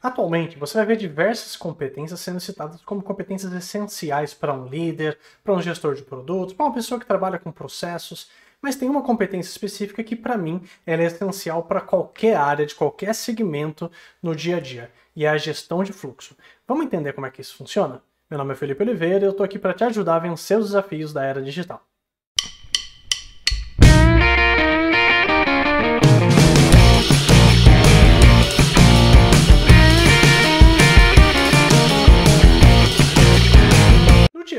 Atualmente, você vai ver diversas competências sendo citadas como competências essenciais para um líder, para um gestor de produtos, para uma pessoa que trabalha com processos, mas tem uma competência específica que, para mim, ela é essencial para qualquer área, de qualquer segmento no dia a dia, e é a gestão de fluxo. Vamos entender como é que isso funciona? Meu nome é Felipe Oliveira e eu estou aqui para te ajudar a vencer os desafios da era digital.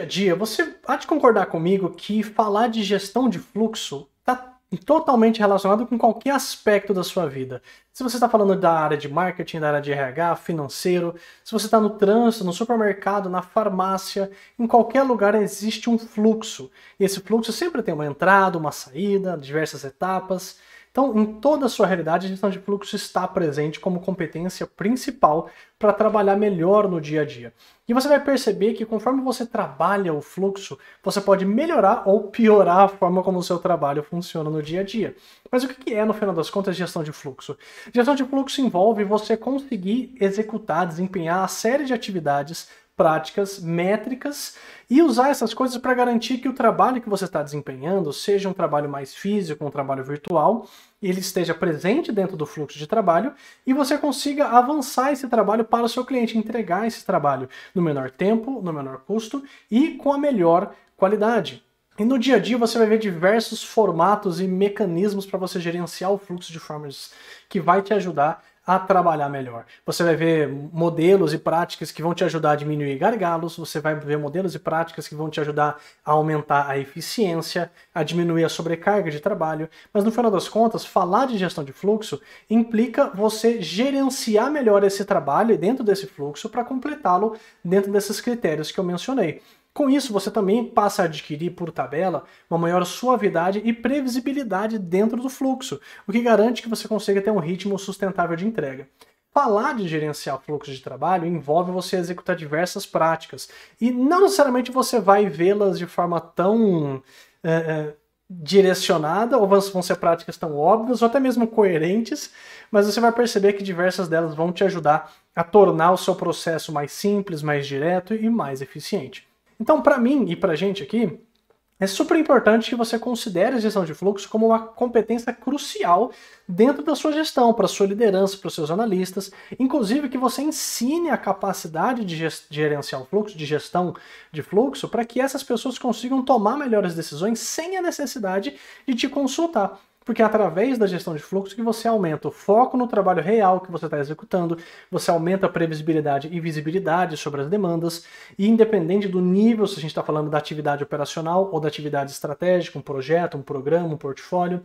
dia, você há de concordar comigo que falar de gestão de fluxo está totalmente relacionado com qualquer aspecto da sua vida. Se você está falando da área de marketing, da área de RH, financeiro, se você está no trânsito, no supermercado, na farmácia, em qualquer lugar existe um fluxo. E esse fluxo sempre tem uma entrada, uma saída, diversas etapas. Então, em toda a sua realidade, a gestão de fluxo está presente como competência principal para trabalhar melhor no dia a dia. E você vai perceber que conforme você trabalha o fluxo, você pode melhorar ou piorar a forma como o seu trabalho funciona no dia a dia. Mas o que é, no final das contas, gestão de fluxo? Gestão de fluxo envolve você conseguir executar, desempenhar a série de atividades práticas, métricas e usar essas coisas para garantir que o trabalho que você está desempenhando seja um trabalho mais físico, um trabalho virtual, ele esteja presente dentro do fluxo de trabalho e você consiga avançar esse trabalho para o seu cliente, entregar esse trabalho no menor tempo, no menor custo e com a melhor qualidade. E no dia a dia você vai ver diversos formatos e mecanismos para você gerenciar o fluxo de farmers que vai te ajudar a trabalhar melhor. Você vai ver modelos e práticas que vão te ajudar a diminuir gargalos, você vai ver modelos e práticas que vão te ajudar a aumentar a eficiência, a diminuir a sobrecarga de trabalho, mas no final das contas, falar de gestão de fluxo implica você gerenciar melhor esse trabalho dentro desse fluxo para completá-lo dentro desses critérios que eu mencionei. Com isso, você também passa a adquirir, por tabela, uma maior suavidade e previsibilidade dentro do fluxo, o que garante que você consiga ter um ritmo sustentável de entrega. Falar de gerenciar fluxo de trabalho envolve você executar diversas práticas e não necessariamente você vai vê-las de forma tão é, é, direcionada, ou vão ser práticas tão óbvias, ou até mesmo coerentes, mas você vai perceber que diversas delas vão te ajudar a tornar o seu processo mais simples, mais direto e mais eficiente. Então, para mim e para a gente aqui, é super importante que você considere a gestão de fluxo como uma competência crucial dentro da sua gestão, para sua liderança, para os seus analistas, inclusive que você ensine a capacidade de gerenciar o fluxo, de gestão de fluxo, para que essas pessoas consigam tomar melhores decisões sem a necessidade de te consultar porque é através da gestão de fluxo que você aumenta o foco no trabalho real que você está executando, você aumenta a previsibilidade e visibilidade sobre as demandas, e independente do nível, se a gente está falando da atividade operacional ou da atividade estratégica, um projeto, um programa, um portfólio,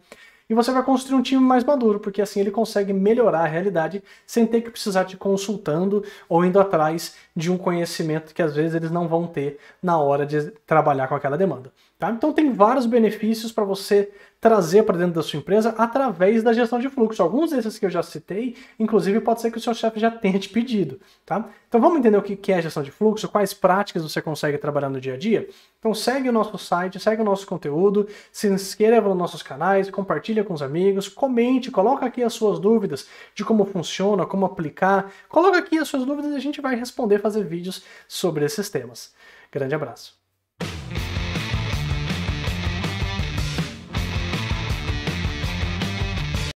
e você vai construir um time mais maduro, porque assim ele consegue melhorar a realidade sem ter que precisar te consultando ou indo atrás de um conhecimento que às vezes eles não vão ter na hora de trabalhar com aquela demanda. Tá? Então tem vários benefícios para você trazer para dentro da sua empresa através da gestão de fluxo. Alguns desses que eu já citei, inclusive, pode ser que o seu chefe já tenha te pedido, tá? Então vamos entender o que é gestão de fluxo, quais práticas você consegue trabalhar no dia a dia? Então segue o nosso site, segue o nosso conteúdo, se inscreva nos nossos canais, compartilha com os amigos, comente, coloca aqui as suas dúvidas de como funciona, como aplicar, coloca aqui as suas dúvidas e a gente vai responder, fazer vídeos sobre esses temas. Grande abraço.